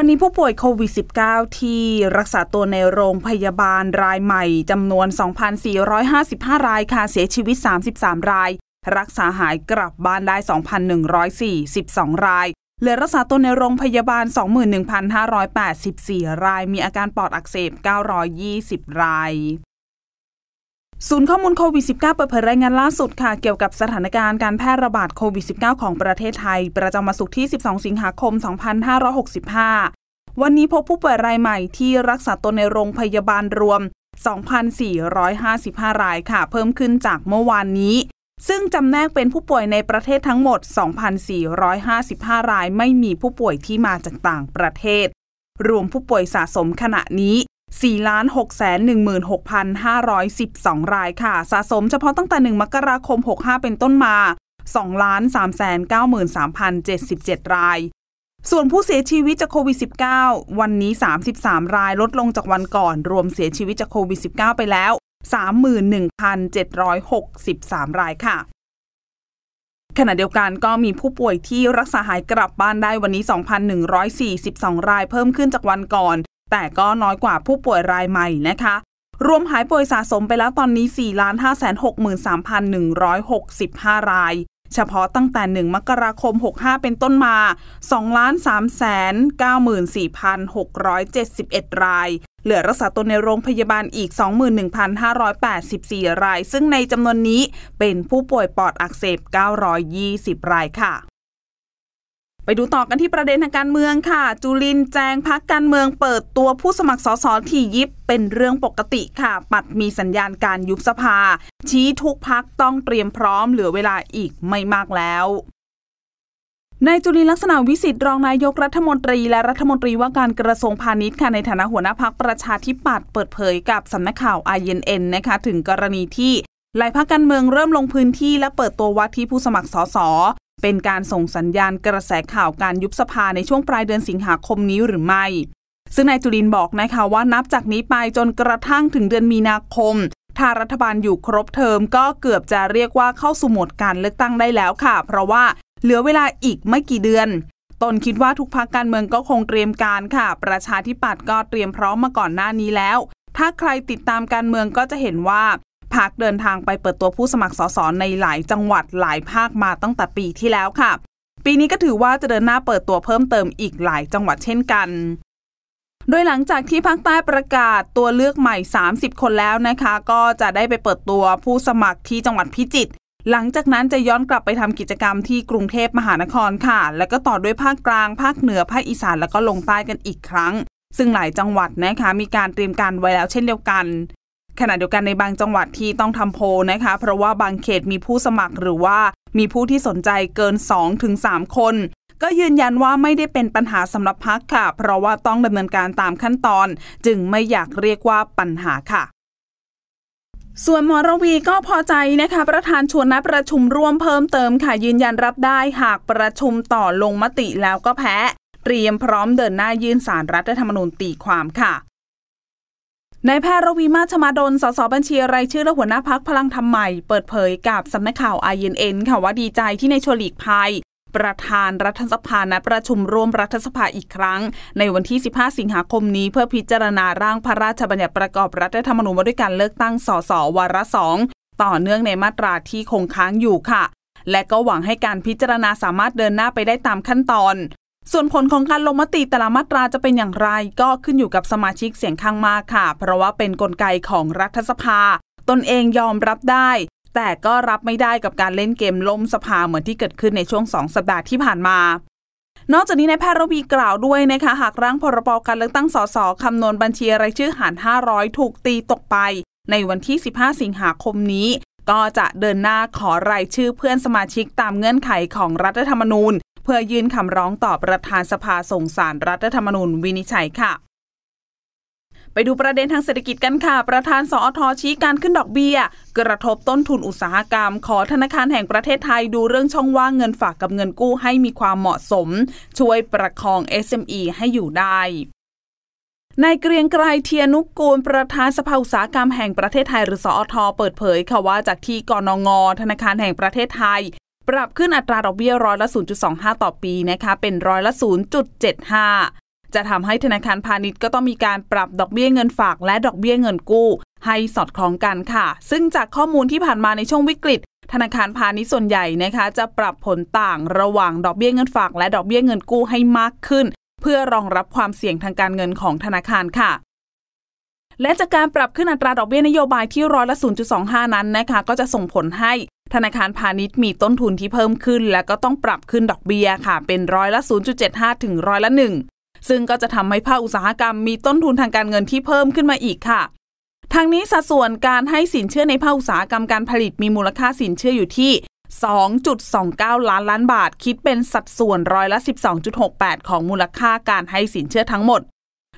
วันนี้ผู้ป่วยโควิด -19 ที่รักษาตัวในโรงพยาบาลรายใหม่จำนวน 2,455 รายค่ะเสียชีวิต 33 ราย รักษาหายกลับบ้านได้ 2,142 รายเหลือรักษาตัวในโรงพยาบาล 21,584 ราย มีอาการปอดอักเสบ 920 รายศูนย์ข้อมูลโควิด -19 เปิดเผยรายงานล่าสุดค่ะเกี่ยวกับสถานการณ์การแพร่ระบาดโควิด -19 ของประเทศไทย ประจำวันศุกร์ที่ 12 สิงหาคม 2565 วันนี้พบผู้ป่วยรายใหม่ที่รักษาตัวในโรงพยาบาลรวม 2,455 รายค่ะเพิ่มขึ้นจากเมื่อวานนี้ ซึ่งจำแนกเป็นผู้ป่วยในประเทศทั้งหมด 2,455 รายไม่มีผู้ป่วยที่มาจากต่างประเทศ รวมผู้ป่วยสะสมขณะนี้4 6 1 6 5 1 2 รายค่ะ สะสมเฉพาะตั้งแต่ 1 มกราคม 65 เป็นต้นมา 2 3 9 3 0 7 7 รายส่วนผู้เสียชีวิตจากโควิด -19 วันนี้ 33 รายลดลงจากวันก่อนรวมเสียชีวิตจากโควิด -19 ไปแล้ว 31,763 รายค่ะ ขณะเดียวกันก็มีผู้ป่วยที่รักษาหายกลับบ้านได้วันนี้ 2,142 รายเพิ่มขึ้นจากวันก่อนแต่ก็น้อยกว่าผู้ป่วยรายใหม่นะคะ รวมหายป่วยสะสมไปแล้วตอนนี้ 4,563,165 ราย เฉพาะตั้งแต่ 1 มกราคม 65 เป็นต้นมา 2,394,671 ราย เหลือรักษาตัวในโรงพยาบาลอีก 21,584 ราย ซึ่งในจำนวนนี้เป็นผู้ป่วยปอดอักเสบ 920 รายค่ะไปดูต่อกันที่ประเด็นทางการเมืองค่ะ จุลินแจงพักการเมืองเปิดตัวผู้สมัครสสที่ยิบเป็นเรื่องปกติค่ะปัดมีสัญญาณการยุบสภา ชี้ทุกพักต้องเตรียมพร้อมเหลือเวลาอีกไม่มากแล้วนายจุลินลักษณะวิสิทธิ์รองนายกรัฐมนตรีและรัฐมนตรีว่าการกระทรวงพาณิชย์ค่ะในฐานะหัวหน้าพักประชาธิปัตย์เปิดเผยกับสำนักข่าวไอเอ็นะคะถึงกรณีที่หลายพักการเมืองเริ่มลงพื้นที่ และเปิดตัววัดที่ผู้สมัครสสเป็นการส่งสัญญาณกระแสข่าวการยุบสภาในช่วงปลายเดือนสิงหาคมนี้หรือไม่ ซึ่งนายจุลินบอกนะคะว่านับจากนี้ไปจนกระทั่งถึงเดือนมีนาคม ถ้ารัฐบาลอยู่ครบเทอมก็เกือบจะเรียกว่าเข้าสู่โหมดการเลือกตั้งได้แล้วค่ะ เพราะว่าเหลือเวลาอีกไม่กี่เดือน ตนคิดว่าทุกพักการเมืองก็คงเตรียมการค่ะ ประชาธิปัตย์ก็เตรียมพร้อมมาก่อนหน้านี้แล้ว ถ้าใครติดตามการเมืองก็จะเห็นว่าพักเดินทางไปเปิดตัวผู้สมัครสสในหลายจังหวัดหลายภาคมาตั้งแต่ปีที่แล้วค่ะ ปีนี้ก็ถือว่าจะเดินหน้าเปิดตัวเพิ่มเติมอีกหลายจังหวัดเช่นกัน โดยหลังจากที่ภาคใต้ประกาศตัวเลือกใหม่ 30 คนแล้วนะคะ ก็จะได้ไปเปิดตัวผู้สมัครที่จังหวัดพิจิตร หลังจากนั้นจะย้อนกลับไปทำกิจกรรมที่กรุงเทพมหานครค่ะ แล้วก็ต่อด้วยภาคกลาง ภาคเหนือ ภาคอีสาน แล้วก็ลงใต้กันอีกครั้ง ซึ่งหลายจังหวัดนะคะ มีการเตรียมการไว้แล้วเช่นเดียวกันขณะเดียวกันในบางจังหวัดที่ต้องทำโพนะคะ เพราะว่าบางเขตมีผู้สมัครหรือว่ามีผู้ที่สนใจเกิน 2-3 คน ก็ยืนยันว่าไม่ได้เป็นปัญหาสำหรับพักค่ะ เพราะว่าต้องดำเนินการตามขั้นตอน จึงไม่อยากเรียกว่าปัญหาค่ะ ส่วนมรวีก็พอใจนะคะ ประธานชวนนัดประชุมร่วมเพิ่มเติมค่ะ ยืนยันรับได้หากประชุมต่อลงมติแล้วก็แพ้เตรียมพร้อมเดินหน้ายื่นสารรัฐธรรมนูญตีความค่ะนายแพทย์รวีมาชมาดลสสบัญชีรายชื่อและหัวหน้าพักพลังทำใหม่ เปิดเผยกับสำนักข่าวไอเอ็นเอ็นค่ะว่าดีใจที่ในชลีกภัย ประธานรัฐสภานัดประชุมร่วมรัฐสภาอีกครั้ง ในวันที่ 15 สิงหาคมนี้เพื่อพิจารณาร่างพระราชบัญญัติประกอบรัฐธรรมนูญว่าด้วยการเลือกตั้งสสวาระสองต่อเนื่องในมาตราที่คงค้างอยู่ค่ะ และก็หวังให้การพิจารณาสามารถเดินหน้าไปได้ตามขั้นตอนส่วนผลของการลงมติแต่ละมาตราจะเป็นอย่างไร ก็ขึ้นอยู่กับสมาชิกเสียงข้างมากค่ะ เพราะว่าเป็นนกลไกของรัฐสภา ตนเองยอมรับได้ แต่ก็รับไม่ได้กับการเล่นเกมล้มสภาเหมือนที่เกิดขึ้นในช่วงสองสัปดาห์ที่ผ่านมา นอกจากนี้นายแพทย์ระวีกล่าวด้วยนะคะหากร่างพรบการเลือกตั้งสสคำนวณบัญชีรายชื่อหาร500 ถูกตีตกไป ในวันที่ 15 สิงหาคมนี้ ก็จะเดินหน้าขอรายชื่อเพื่อนสมาชิกตามเงื่อนไขของรัฐธรรมนูญพื่อยื่นคำร้องต่อประธานสภาส่งสารรัฐธรรมนูญวินิจฉัยค่ะ ไปดูประเด็นทางเศรษฐกิจกันค่ะ ประธานสอทอชี้การขึ้นดอกเบี้ย กระทบต้นทุนอุตสาหกรรม ขอธนาคารแห่งประเทศไทย ดูเรื่องช่องว่างเงินฝากกับเงินกู้ให้มีความเหมาะสม ช่วยประคอง SME ให้อยู่ได้ นายเกรียงไกรเทียนุกกูลประธานสภาอุตสาหกรรมแห่งประเทศไทยหรือ สอทอเปิดเผยค่ะว่าจากที่กรนงธนาคารแห่งประเทศไทยปรับขึ้นอัตราดอกเบี้ยร้อยละ 0.25 ต่อปีนะคะ เป็นร้อยละ 0.75 จะทำให้ธนาคารพาณิชย์ก็ต้องมีการปรับดอกเบี้ยเงินฝากและดอกเบี้ยเงินกู้ให้สอดคล้องกันค่ะ ซึ่งจากข้อมูลที่ผ่านมาในช่วงวิกฤต ธนาคารพาณิชย์ส่วนใหญ่นะคะ จะปรับผลต่างระหว่างดอกเบี้ยเงินฝากและดอกเบี้ยเงินกู้ให้มากขึ้น เพื่อรองรับความเสี่ยงทางการเงินของธนาคารค่ะ และจากการปรับขึ้นอัตราดอกเบี้ยนโยบายที่ร้อยละ 0.25 นั้นนะคะก็จะส่งผลให้ธนาคารพาณิชย์มีต้นทุนที่เพิ่มขึ้น และก็ต้องปรับขึ้นดอกเบี้ยค่ะเป็นร้อยละ 0.75 ถึงร้อยละ 1 ซึ่งก็จะทำให้ภาคอุตสาหกรรมมีต้นทุนทางการเงินที่เพิ่มขึ้นมาอีกค่ะ ทางนี้สัดส่วนการให้สินเชื่อในภาคอุตสาหกรรมการผลิตมีมูลค่าสินเชื่ออยู่ที่ 2.29 ล้านล้านบาท คิดเป็นสัดส่วนร้อยละ 12.68 ของมูลค่าการให้สินเชื่อทั้งหมด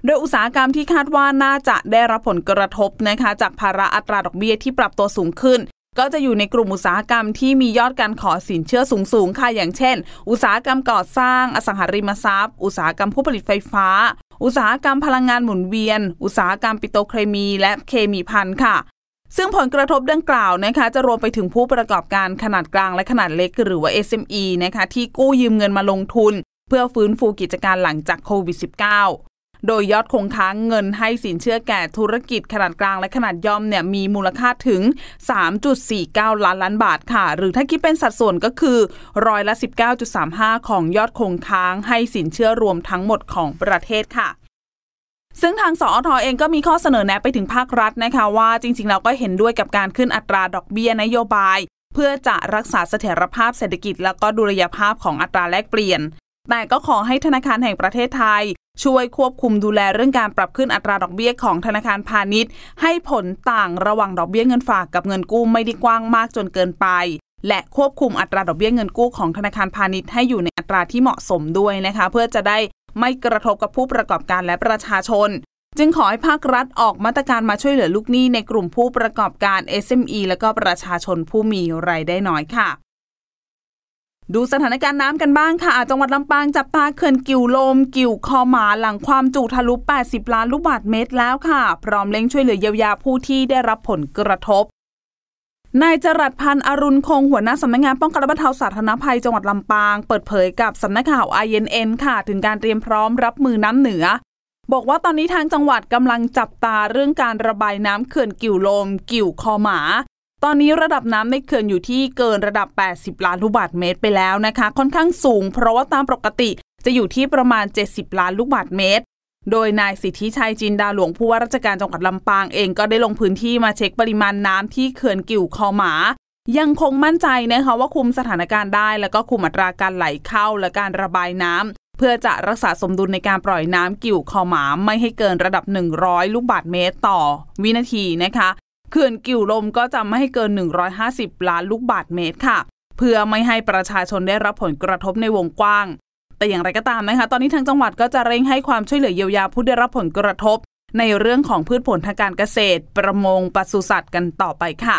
โดยอุตสาหกรรมที่คาดว่าน่าจะได้รับผลกระทบนะคะจากภาระอัตราดอกเบี้ยที่ปรับตัวสูงขึ้นก็จะอยู่ในกลุ่มอุตสาหกรรมที่มียอดการขอสินเชื่อสูงๆ ค่ะอย่างเช่น อุตสาหกรรมก่อสร้าง อสังหาริมทรัพย์ อุตสาหกรรมผู้ผลิตไฟฟ้า อุตสาหกรรมพลังงานหมุนเวียน อุตสาหกรรมปิโตเคมี และเคมีพันธุ์ค่ะ ซึ่งผลกระทบดังกล่าวนะคะจะรวมไปถึงผู้ประกอบการขนาดกลางและขนาดเล็กหรือว่า SME นะคะที่กู้ยืมเงินมาลงทุนเพื่อฟื้นฟูกิจการหลังจากโควิด -19 โดยยอดคงค้างเงินให้สินเชื่อแก่ธุรกิจขนาดกลางและขนาดย่อมเนี่ยมีมูลค่าถึง 3.49 ล้านล้านบาทค่ะ หรือถ้าคิดเป็นสัดส่วนก็คือร้อยละ 19.35 ของยอดคงค้างให้สินเชื่อรวมทั้งหมดของประเทศค่ะ ซึ่งทางสอทอเองก็มีข้อเสนอแนะไปถึงภาครัฐนะคะว่าจริงๆเราก็เห็นด้วยกับการขึ้นอัตราดอกเบี้ยนโยบาย เพื่อจะรักษาเสถียรภาพเศรษฐกิจ และก็ดุลยภาพของอัตราแลกเปลี่ยน แต่ก็ขอให้ธนาคารแห่งประเทศไทยช่วยควบคุมดูแลเรื่องการปรับขึ้นอัตราดอกเบี้ยของธนาคารพาณิชย์ ให้ผลต่างระหว่างดอกเบี้ยเงินฝากกับเงินกู้ไม่ได้กว้างมากจนเกินไป และควบคุมอัตราดอกเบี้ยเงินกู้ของธนาคารพาณิชย์ให้อยู่ในอัตราที่เหมาะสมด้วยนะคะ เพื่อจะได้ไม่กระทบกับผู้ประกอบการและประชาชน จึงขอให้ภาครัฐออกมาตรการมาช่วยเหลือลูกหนี้ในกลุ่มผู้ประกอบการ SME และก็ประชาชนผู้มีไรายได้น้อยค่ะดูสถานการณ์น้ำกันบ้างค่ะ จังหวัดลำปางจับตาเขื่อนกิ่วลมกิ่วคอหมาหลังความจุทะลุ 80 ล้านลูกบาศเมตรแล้วค่ะ พร้อมเล่งช่วยเหลือเยียวยาผู้ที่ได้รับผลกระทบ นายจรัดพันธ์อรุณคงหัวหน้าสำนักงงานป้องกันและบรรเทาสาธารณภัยจังหวัดลำปาง เปิดเผยกับสำนักข่าวไอเอ็นค่ะ ถึงการเตรียมพร้อมรับมือน้ำเหนือ บอกว่าตอนนี้ทางจังหวัดกำลังจับตาเรื่องการระบายน้ำเขื่อนกิ่วลมกิ่วคอหมาตอนนี้ระดับน้ำในเขื่อนอยู่ที่เกินระดับ 80 ล้านลูกบาศเมตรไปแล้วนะคะ ค่อนข้างสูง เพราะว่าตามปกติ จะอยู่ที่ประมาณ 70 ล้านลูกบาศเมตร โดยนายสิทธิชัยจินดาหลวงผู้ว่าราชการจังหวัดลำปางเองก็ได้ลงพื้นที่มาเช็คปริมาณน้ำที่เขื่อนกิ่วคอหมา ยังคงมั่นใจนะคะว่าคุมสถานการณ์ได้ แล้วก็คุมอัตราการไหลเข้าและการระบายน้ำ เพื่อจะรักษาสมดุลในการปล่อยน้ำกิ่วคอหมาไม่ให้เกินระดับ 100 ลูกบาศเมตรต่อ วินาทีนะคะเขื่อนกิ่วลมก็จะไม่ให้เกิน 150 ล้านลูกบาทเมตรค่ะ เพื่อไม่ให้ประชาชนได้รับผลกระทบในวงกว้าง แต่อย่างไรก็ตามนะคะ ตอนนี้ทางจังหวัดก็จะเร่งให้ความช่วยเหลือเยียวยาผู้ได้รับผลกระทบ ในเรื่องของพืชผลทางการเกษตร ประมงปศุสัตว์กันต่อไปค่ะ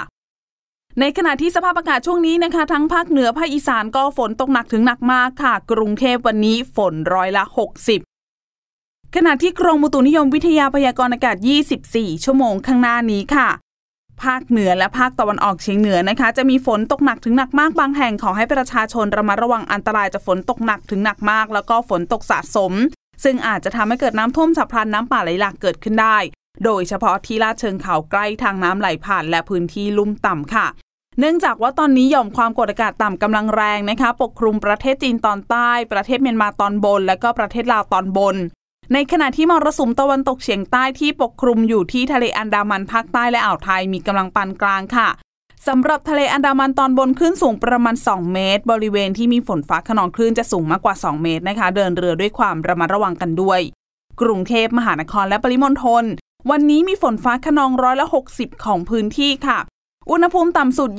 ในขณะที่สภาพอากาศช่วงนี้นะคะ ทั้งภาคเหนือภาคอีสานก็ฝนตกหนักถึงหนักมากค่ะ กรุงเทพวันนี้ฝนร้อยละ 60 ขณะที่กรมอุตุนิยมวิทยาพยากรณ์อากาศ24 ชั่วโมงข้างหน้านี้ค่ะภาคเหนือและภาคตะวันออกเฉียงเหนือนะคะ จะมีฝนตกหนักถึงหนักมากบางแห่งขอให้ประชาชนระมัดระวังอันตรายจากฝนตกหนักถึงหนักมาก แล้วก็ฝนตกสะสม ซึ่งอาจจะทำให้เกิดน้ำท่วมฉับพลันน้ำป่าไหลหลากเกิดขึ้นได้ โดยเฉพาะที่ลาดเชิงเขาใกล้ทางน้ำไหลผ่านและพื้นที่ลุ่มต่ำค่ะ เนื่องจากว่าตอนนี้หย่อมความกดอากาศต่ำกำลังแรงนะคะ ปกคลุมประเทศจีนตอนใต้ ประเทศเมียนมาตอนบน และก็ประเทศลาวตอนบนในขณะที่มรสุมตะวันตกเฉียงใต้ที่ปกคลุมอยู่ที่ทะเลอันดามันภาคใต้และอ่าวไทยมีกำลังปานกลางค่ะสำหรับทะเลอันดามันตอนบนคลื่นสูงประมาณ 2 เมตร บริเวณที่มีฝนฟ้าขนองคลื่นจะสูงมากกว่า 2 เมตรนะคะ เดินเรือด้วยความระมัดระวังกันด้วยกรุงเทพมหานครและปริมณฑลวันนี้มีฝนฟ้าขนองร้อยละ 60 ของพื้นที่ค่ะ อุณหภูมิต่ำสุด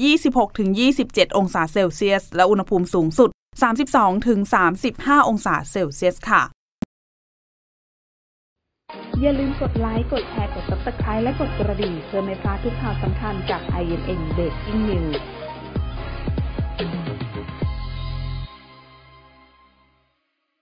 26-27 องศาเซลเซียส และอุณหภูมิสูงสุด 32-35 องศาเซลเซียสค่ะอย่าลืมกดไลค์ กดแชร์ กด subscribe และกดกระดิ่งเพื่อไม่พลาดทุกข่าวสำคัญจาก i n n Breaking News